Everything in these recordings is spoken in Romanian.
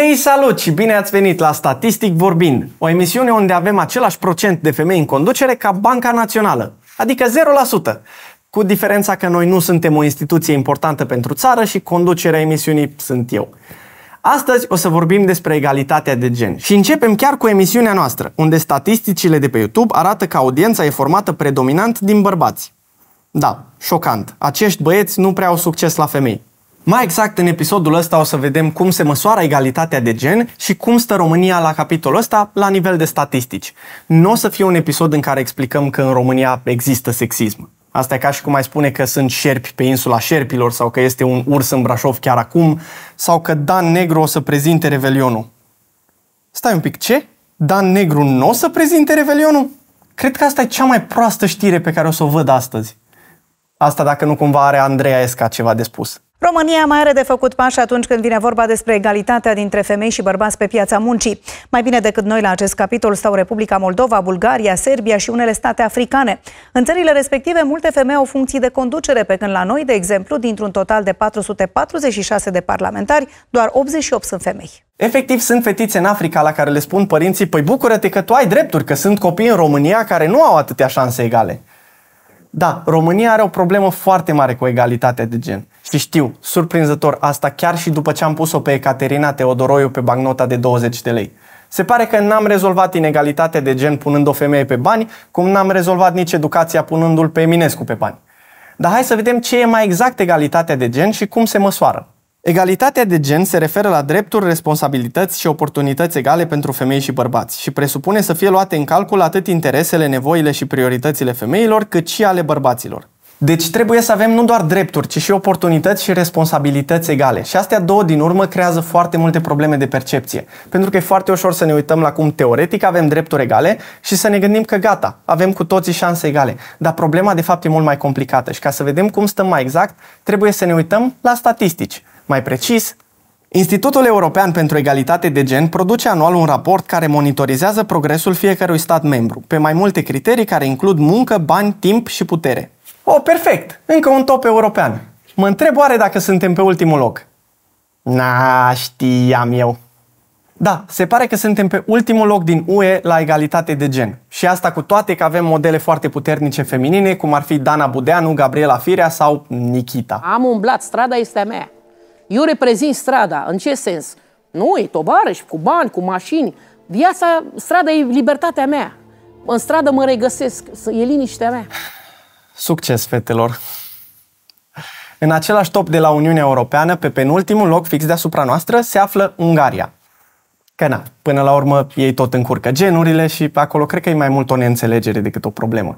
Hei, salut și bine ați venit la Statistic Vorbind, o emisiune unde avem același procent de femei în conducere ca Banca Națională, adică 0%, cu diferența că noi nu suntem o instituție importantă pentru țară și conducerea emisiunii sunt eu. Astăzi o să vorbim despre egalitatea de gen și începem chiar cu emisiunea noastră, unde statisticile de pe YouTube arată că audiența e formată predominant din bărbați. Da, șocant. Acești băieți nu prea au succes la femei. Mai exact, în episodul ăsta o să vedem cum se măsoară egalitatea de gen și cum stă România la capitolul ăsta la nivel de statistici. Nu o să fie un episod în care explicăm că în România există sexism. Asta e ca și cum mai spune că sunt șerpi pe insula șerpilor sau că este un urs în Brașov chiar acum sau că Dan Negru o să prezinte Revelionul. Stai un pic, ce? Dan Negru nu o să prezinte Revelionul? Cred că asta e cea mai proastă știre pe care o să o văd astăzi. Asta dacă nu cumva are Andreea Esca ceva de spus. România mai are de făcut pași atunci când vine vorba despre egalitatea dintre femei și bărbați pe piața muncii. Mai bine decât noi la acest capitol stau Republica Moldova, Bulgaria, Serbia și unele state africane. În țările respective, multe femei au funcții de conducere, pe când la noi, de exemplu, dintr-un total de 446 de parlamentari, doar 88 sunt femei. Efectiv, sunt fetițe în Africa la care le spun părinții, păi bucură-te că tu ai drepturi, că sunt copii în România care nu au atâtea șanse egale. Da, România are o problemă foarte mare cu egalitatea de gen. Și știu, surprinzător, asta chiar și după ce am pus-o pe Ecaterina Teodoroiu pe bancnota de 20 de lei. Se pare că n-am rezolvat inegalitatea de gen punând o femeie pe bani, cum n-am rezolvat nici educația punându-l pe Eminescu pe bani. Dar hai să vedem ce e mai exact egalitatea de gen și cum se măsoară. Egalitatea de gen se referă la drepturi, responsabilități și oportunități egale pentru femei și bărbați și presupune să fie luate în calcul atât interesele, nevoile și prioritățile femeilor, cât și ale bărbaților. Deci trebuie să avem nu doar drepturi, ci și oportunități și responsabilități egale. Și astea două din urmă creează foarte multe probleme de percepție. Pentru că e foarte ușor să ne uităm la cum teoretic avem drepturi egale și să ne gândim că gata, avem cu toții șanse egale. Dar problema de fapt e mult mai complicată și ca să vedem cum stăm mai exact, trebuie să ne uităm la statistici. Mai precis, Institutul European pentru Egalitate de Gen produce anual un raport care monitorizează progresul fiecărui stat membru, pe mai multe criterii care includ muncă, bani, timp și putere. Oh, perfect! Încă un top european. Mă întreb oare dacă suntem pe ultimul loc. Na, știam eu. Da, se pare că suntem pe ultimul loc din UE la egalitate de gen. Și asta cu toate că avem modele foarte puternice feminine, cum ar fi Dana Budeanu, Gabriela Firea sau Nikita. Am umblat, strada este a mea. Eu reprezint strada. În ce sens? Noi, tovarăși, cu bani, cu mașini. Viața, strada e libertatea mea. În stradă mă regăsesc, e liniștea mea. Succes, fetelor! În același top de la Uniunea Europeană, pe penultimul loc fix deasupra noastră, se află Ungaria. Că na, până la urmă ei tot încurcă genurile și acolo cred că e mai mult o neînțelegere decât o problemă.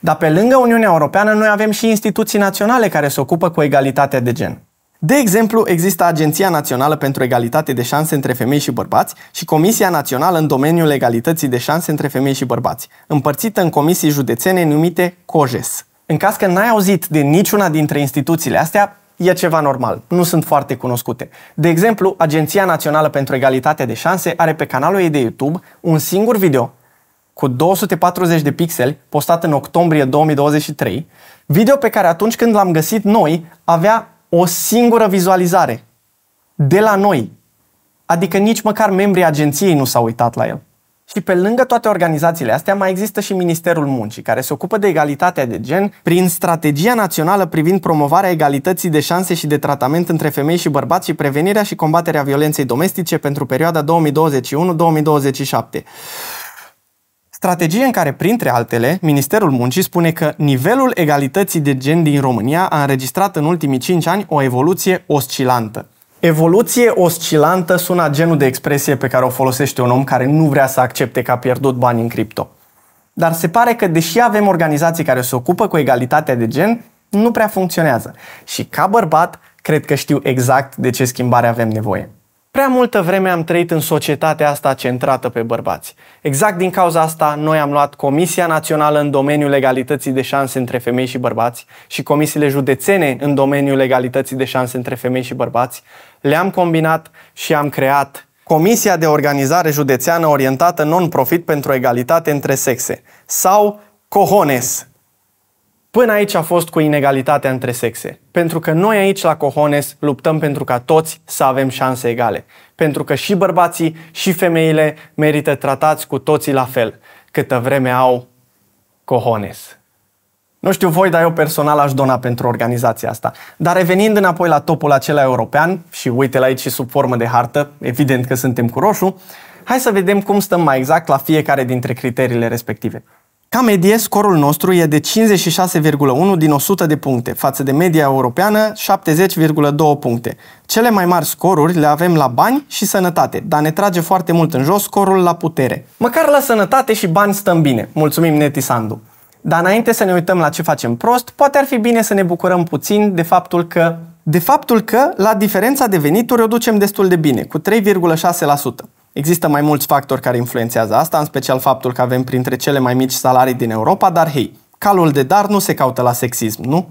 Dar pe lângă Uniunea Europeană noi avem și instituții naționale care se ocupă cu egalitatea de gen. De exemplu, există Agenția Națională pentru Egalitate de Șanse între Femei și Bărbați și Comisia Națională în domeniul egalității de șanse între femei și bărbați, împărțită în comisii județene numite COJES. În caz că n-ai auzit de niciuna dintre instituțiile astea, e ceva normal, nu sunt foarte cunoscute. De exemplu, Agenția Națională pentru Egalitatea de Șanse are pe canalul ei de YouTube un singur video cu 240 de pixeli, postat în octombrie 2023, video pe care atunci când l-am găsit noi avea o singură vizualizare de la noi. Adică nici măcar membrii agenției nu s-au uitat la el. Și pe lângă toate organizațiile astea mai există și Ministerul Muncii, care se ocupă de egalitatea de gen prin strategia națională privind promovarea egalității de șanse și de tratament între femei și bărbați și prevenirea și combaterea violenței domestice pentru perioada 2021-2027. Strategie în care, printre altele, Ministerul Muncii spune că nivelul egalității de gen din România a înregistrat în ultimii 5 ani o evoluție oscilantă. Evoluție oscilantă sună genul de expresie pe care o folosește un om care nu vrea să accepte că a pierdut bani în cripto. Dar se pare că deși avem organizații care se ocupă cu egalitatea de gen, nu prea funcționează. Și ca bărbat, cred că știu exact de ce schimbare avem nevoie. Prea multă vreme am trăit în societatea asta centrată pe bărbați. Exact din cauza asta, noi am luat Comisia Națională în domeniul legalității de șanse între femei și bărbați și comisiile județene în domeniul legalității de șanse între femei și bărbați, le-am combinat și am creat Comisia de Organizare Județeană Orientată Non-Profit pentru Egalitate între Sexe sau COHONES, Până aici a fost cu inegalitatea între sexe. Pentru că noi aici la Cohones luptăm pentru ca toți să avem șanse egale. Pentru că și bărbații și femeile merită tratați cu toții la fel, câtă vreme au Cohones. Nu știu voi, dar eu personal aș dona pentru organizația asta. Dar revenind înapoi la topul acela european, și uite-l aici și sub formă de hartă, evident că suntem cu roșu, hai să vedem cum stăm mai exact la fiecare dintre criteriile respective. Ca medie, scorul nostru e de 56,1 din 100 de puncte, față de media europeană 70,2 puncte. Cele mai mari scoruri le avem la bani și sănătate, dar ne trage foarte mult în jos scorul la putere. Măcar la sănătate și bani stăm bine. Mulțumim Neti Sandu. Dar înainte să ne uităm la ce facem prost, poate ar fi bine să ne bucurăm puțin de faptul că de faptul că la diferența de venituri o ducem destul de bine, cu 3,6%. Există mai mulți factori care influențează asta, în special faptul că avem printre cele mai mici salarii din Europa, dar hei, calul de dar nu se caută la sexism, nu?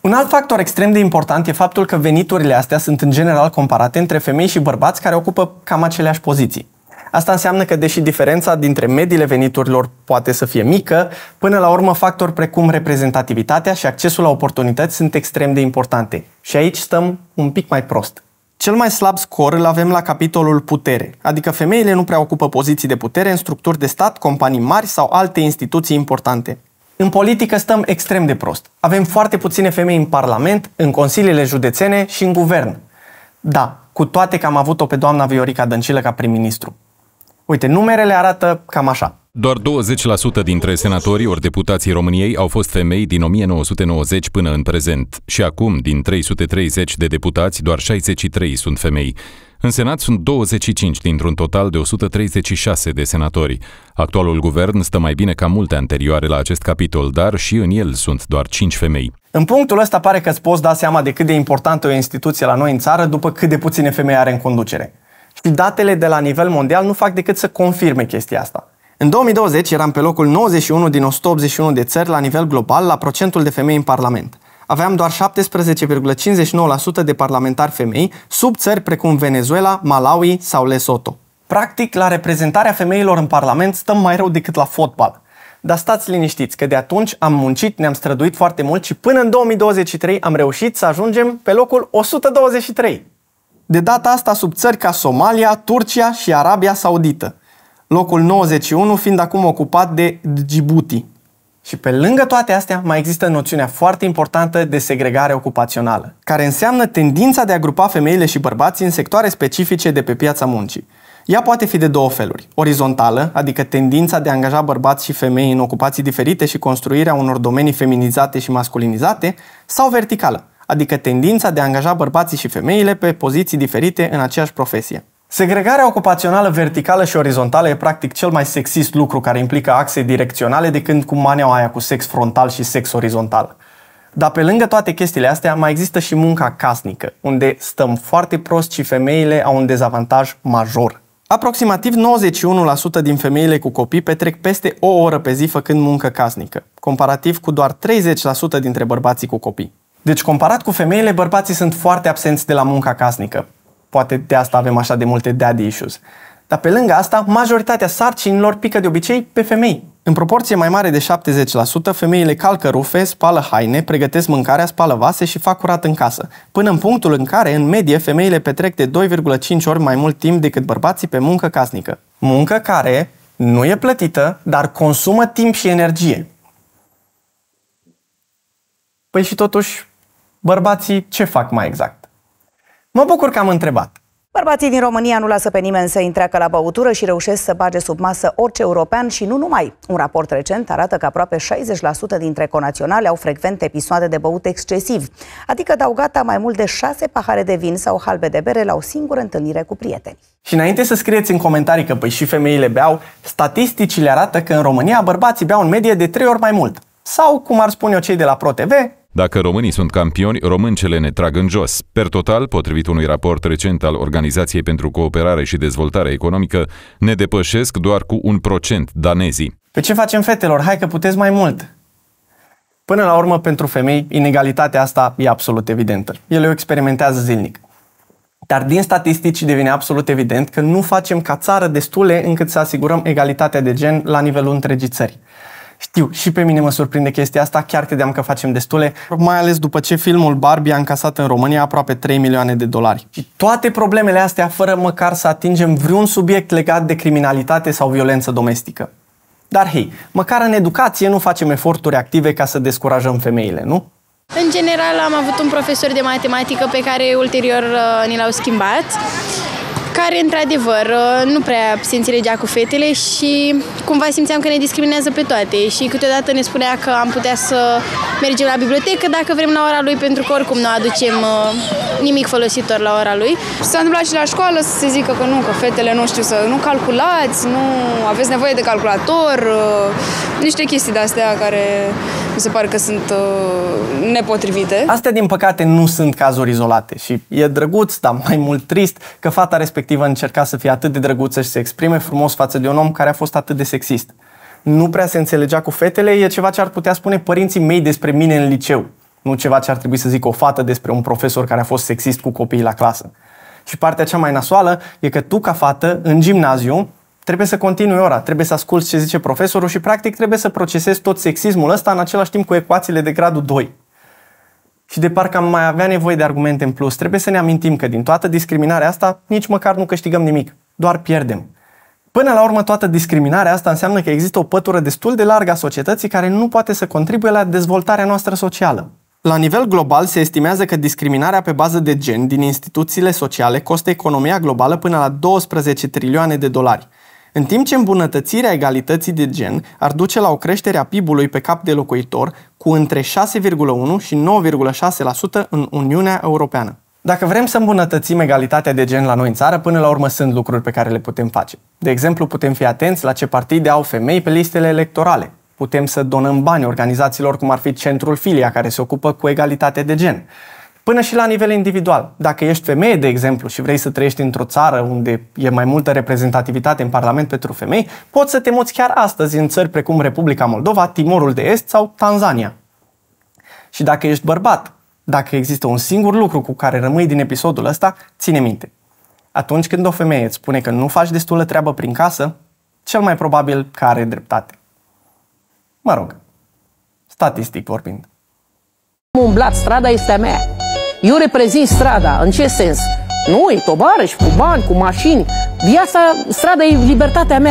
Un alt factor extrem de important e faptul că veniturile astea sunt în general comparate între femei și bărbați care ocupă cam aceleași poziții. Asta înseamnă că, deși diferența dintre mediile veniturilor poate să fie mică, până la urmă factori precum reprezentativitatea și accesul la oportunități sunt extrem de importante. Și aici stăm un pic mai prost. Cel mai slab scor îl avem la capitolul putere, adică femeile nu prea ocupă poziții de putere în structuri de stat, companii mari sau alte instituții importante. În politică stăm extrem de prost. Avem foarte puține femei în Parlament, în consiliile județene și în guvern. Da, cu toate că am avut-o pe doamna Viorica Dăncilă ca prim-ministru. Uite, numerele arată cam așa. Doar 20% dintre senatorii ori deputații României au fost femei din 1990 până în prezent și acum, din 330 de deputați, doar 63 sunt femei. În Senat sunt 25 dintr-un total de 136 de senatori. Actualul guvern stă mai bine ca multe anterioare la acest capitol, dar și în el sunt doar 5 femei. În punctul ăsta pare că îți poți da seama de cât de importantă e o instituție la noi în țară după cât de puține femei are în conducere datele de la nivel mondial nu fac decât să confirme chestia asta. În 2020 eram pe locul 91 din 181 de țări la nivel global la procentul de femei în Parlament. Aveam doar 17,59% de parlamentari femei sub țări precum Venezuela, Malawi sau Lesotho. Practic, la reprezentarea femeilor în Parlament stăm mai rău decât la fotbal. Dar stați liniștiți că de atunci am muncit, ne-am străduit foarte mult și până în 2023 am reușit să ajungem pe locul 123 de data asta sub țări ca Somalia, Turcia și Arabia Saudită, locul 91 fiind acum ocupat de Djibouti. Și pe lângă toate astea mai există noțiunea foarte importantă de segregare ocupațională, care înseamnă tendința de a grupa femeile și bărbații în sectoare specifice de pe piața muncii. Ea poate fi de două feluri. Orizontală, adică tendința de a angaja bărbați și femei în ocupații diferite și construirea unor domenii feminizate și masculinizate, sau verticală, adică tendința de a angaja bărbații și femeile pe poziții diferite în aceeași profesie. Segregarea ocupațională verticală și orizontală e practic cel mai sexist lucru care implică axe direcționale de când cu maneaua aia cu sex frontal și sex orizontal. Dar pe lângă toate chestiile astea mai există și munca casnică, unde stăm foarte prost și femeile au un dezavantaj major. Aproximativ 91% din femeile cu copii petrec peste o oră pe zi făcând muncă casnică, comparativ cu doar 30% dintre bărbații cu copii. Deci, comparat cu femeile, bărbații sunt foarte absenți de la munca casnică. Poate de asta avem așa de multe daddy issues. Dar pe lângă asta, majoritatea sarcinilor pică de obicei pe femei. În proporție mai mare de 70%, femeile calcă rufe, spală haine, pregătesc mâncarea, spală vase și fac curat în casă, până în punctul în care, în medie, femeile petrec de 2,5 ori mai mult timp decât bărbații pe muncă casnică. Muncă care nu e plătită, dar consumă timp și energie. Păi și totuși, bărbații ce fac mai exact? Mă bucur că am întrebat. Bărbații din România nu lasă pe nimeni să intreacă la băutură și reușesc să bage sub masă orice european și nu numai. Un raport recent arată că aproape 60% dintre conaționale au frecvent episoade de băut excesiv, adică dau gata mai mult de 6 pahare de vin sau halbe de bere la o singură întâlnire cu prieteni. Și înainte să scrieți în comentarii că păi și femeile beau, statisticile arată că în România bărbații beau în medie de 3 ori mai mult. Sau, cum ar spune eu cei de la ProTV, dacă românii sunt campioni, româncele ne trag în jos. Per total, potrivit unui raport recent al Organizației pentru Cooperare și Dezvoltare Economică, ne depășesc doar cu un procent danezii. Pe ce facem fetelor? Hai că puteți mai mult! Până la urmă, pentru femei, inegalitatea asta e absolut evidentă. Ele o experimentează zilnic. Dar din statistici devine absolut evident că nu facem ca țară destule încât să asigurăm egalitatea de gen la nivelul întregii țări. Știu, și pe mine mă surprinde chestia asta, chiar credeam că facem destule, mai ales după ce filmul Barbie a încasat în România aproape 3 milioane de dolari. Și toate problemele astea fără măcar să atingem vreun subiect legat de criminalitate sau violență domestică. Dar hei, măcar în educație nu facem eforturi active ca să descurajăm femeile, nu? În general am avut un profesor de matematică pe care ulterior uh, ni l-au schimbat care într-adevăr uh, nu prea se înțelegea cu fetele și cumva simțeam că ne discriminează pe toate și câteodată ne spunea că am putea să mergem la bibliotecă dacă vrem la ora lui pentru că oricum nu aducem uh, nimic folositor la ora lui. S-a întâmplat și la școală să se zică că nu, că fetele nu știu să nu calculați, nu aveți nevoie de calculator, uh, niște chestii de-astea care mi se pare că sunt nepotrivite. Astea, din păcate, nu sunt cazuri izolate și e drăguț, dar mai mult trist, că fata respectivă respectivă încerca să fie atât de drăguță și să se exprime frumos față de un om care a fost atât de sexist. Nu prea se înțelegea cu fetele, e ceva ce ar putea spune părinții mei despre mine în liceu, nu ceva ce ar trebui să zic o fată despre un profesor care a fost sexist cu copiii la clasă. Și partea cea mai nasoală e că tu, ca fată, în gimnaziu, trebuie să continui ora, trebuie să asculți ce zice profesorul și practic trebuie să procesezi tot sexismul ăsta în același timp cu ecuațiile de gradul 2. Și de parcă am mai avea nevoie de argumente în plus, trebuie să ne amintim că din toată discriminarea asta nici măcar nu câștigăm nimic, doar pierdem. Până la urmă, toată discriminarea asta înseamnă că există o pătură destul de largă a societății care nu poate să contribuie la dezvoltarea noastră socială. La nivel global, se estimează că discriminarea pe bază de gen din instituțiile sociale costă economia globală până la 12 trilioane de dolari – în timp ce îmbunătățirea egalității de gen ar duce la o creștere a PIB-ului pe cap de locuitor cu între 6,1 și 9,6% în Uniunea Europeană. Dacă vrem să îmbunătățim egalitatea de gen la noi în țară, până la urmă sunt lucruri pe care le putem face. De exemplu, putem fi atenți la ce partide au femei pe listele electorale. Putem să donăm bani organizațiilor cum ar fi Centrul Filia, care se ocupă cu egalitatea de gen. Până și la nivel individual. Dacă ești femeie, de exemplu, și vrei să trăiești într-o țară unde e mai multă reprezentativitate în Parlament pentru femei, poți să te muți chiar astăzi în țări precum Republica Moldova, Timorul de Est sau Tanzania. Și dacă ești bărbat, dacă există un singur lucru cu care rămâi din episodul ăsta, ține minte. Atunci când o femeie îți spune că nu faci destulă treabă prin casă, cel mai probabil că are dreptate. Mă rog, statistic vorbind. Am umblat, strada este a mea. Eu reprezint strada. În ce sens? Nu, e tovarăș, cu bani, cu mașini. Viața, strada e libertatea mea.